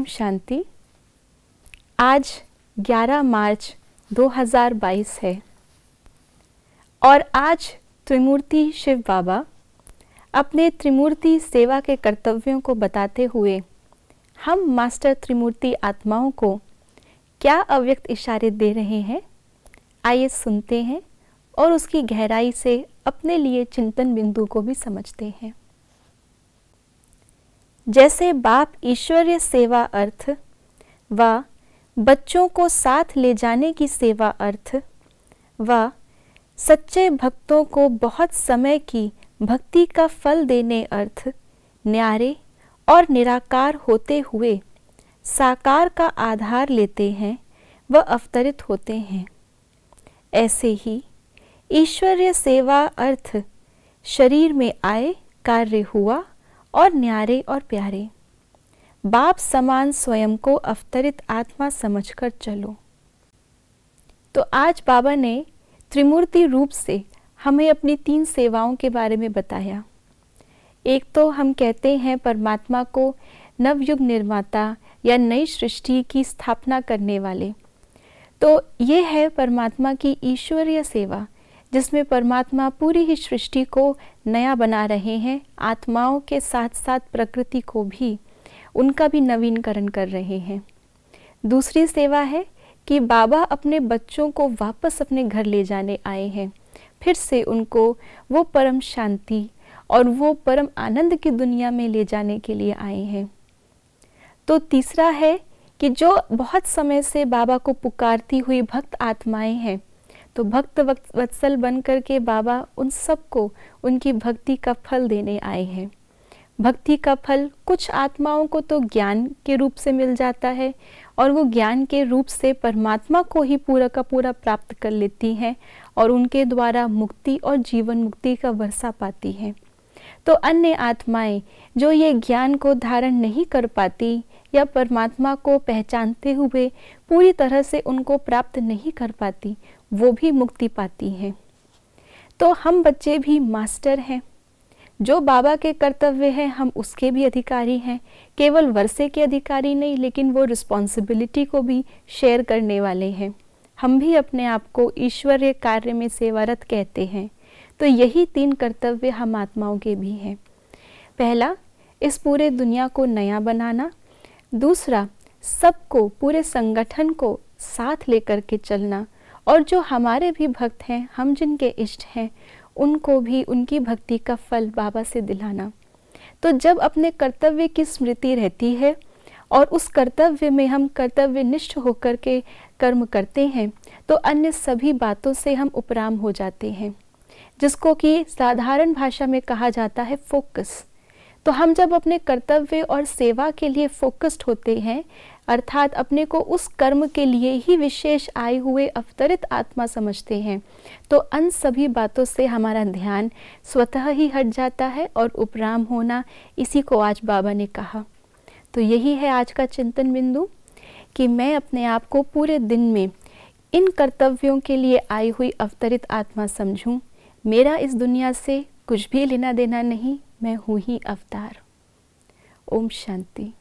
ओम शांति आज 11 मार्च 2022 है और आज त्रिमूर्ति शिव बाबा अपने त्रिमूर्ति सेवा के कर्तव्यों को बताते हुए हम मास्टर त्रिमूर्ति आत्माओं को क्या अव्यक्त इशारे दे रहे हैं आइए सुनते हैं और उसकी गहराई से अपने लिए चिंतन बिंदु को भी समझते हैं जैसे बाप ईश्वरीय सेवा अर्थ व बच्चों को साथ ले जाने की सेवा अर्थ व सच्चे भक्तों को बहुत समय की भक्ति का फल देने अर्थ न्यारे और निराकार होते हुए साकार का आधार लेते हैं व अवतरित होते हैं ऐसे ही ईश्वरीय सेवा अर्थ शरीर में आए कार्य हुआ और न्यारे और प्यारे बाप समान स्वयं को अवतरित आत्मा समझकर चलो तो आज बाबा ने त्रिमूर्ति रूप से हमें अपनी तीन सेवाओं के बारे में बताया एक तो हम कहते हैं परमात्मा को नवयुग निर्माता या नई सृष्टि की स्थापना करने वाले तो ये है परमात्मा की ईश्वरीय सेवा जिसमें परमात्मा पूरी ही सृष्टि को नया बना रहे हैं आत्माओं के साथ साथ प्रकृति को भी उनका भी नवीनकरण कर रहे हैं दूसरी सेवा है कि बाबा अपने बच्चों को वापस अपने घर ले जाने आए हैं फिर से उनको वो परम शांति और वो परम आनंद की दुनिया में ले जाने के लिए आए हैं तो तीसरा है कि जो बहुत समय से बाबा को पुकारती हुई भक्त आत्माएं हैं तो भक्त वत्सल बन कर के बाबा उन सबको उनकी भक्ति का फल देने आए हैं भक्ति का फल कुछ आत्माओं को तो ज्ञान के रूप से मिल जाता है और वो ज्ञान के रूप से परमात्मा को ही पूरा का पूरा प्राप्त कर लेती हैं और उनके द्वारा मुक्ति और जीवन मुक्ति का वर्षा पाती हैं तो अन्य आत्माएं जो ये ज्ञान को धारण नहीं कर पाती या परमात्मा को पहचानते हुए पूरी तरह से उनको प्राप्त नहीं कर पाती वो भी मुक्ति पाती हैं तो हम बच्चे भी मास्टर हैं जो बाबा के कर्तव्य हैं हम उसके भी अधिकारी हैं केवल वर्षे के अधिकारी नहीं लेकिन वो रिस्पॉन्सिबिलिटी को भी शेयर करने वाले हैं हम भी अपने आप को ईश्वरीय कार्य में सेवारत कहते हैं तो यही तीन कर्तव्य हम आत्माओं के भी हैं पहला इस पूरे दुनिया को नया बनाना दूसरा सबको पूरे संगठन को साथ लेकर के चलना और जो हमारे भी भक्त हैं हम जिनके इष्ट हैं उनको भी उनकी भक्ति का फल बाबा से दिलाना तो जब अपने कर्तव्य की स्मृति रहती है और उस कर्तव्य में हम कर्तव्य निष्ठ होकर के कर्म करते हैं तो अन्य सभी बातों से हम उपराम हो जाते हैं जिसको कि साधारण भाषा में कहा जाता है फोकस तो हम जब अपने कर्तव्य और सेवा के लिए फोकस्ड होते हैं अर्थात अपने को उस कर्म के लिए ही विशेष आए हुए अवतरित आत्मा समझते हैं तो अन सभी बातों से हमारा ध्यान स्वतः ही हट जाता है और उपराम होना इसी को आज बाबा ने कहा तो यही है आज का चिंतन बिंदु कि मैं अपने आप को पूरे दिन में इन कर्तव्यों के लिए आई हुई अवतरित आत्मा समझूं मेरा इस दुनिया से कुछ भी लेना देना नहीं मैं हूँ ही अवतार ओम शांति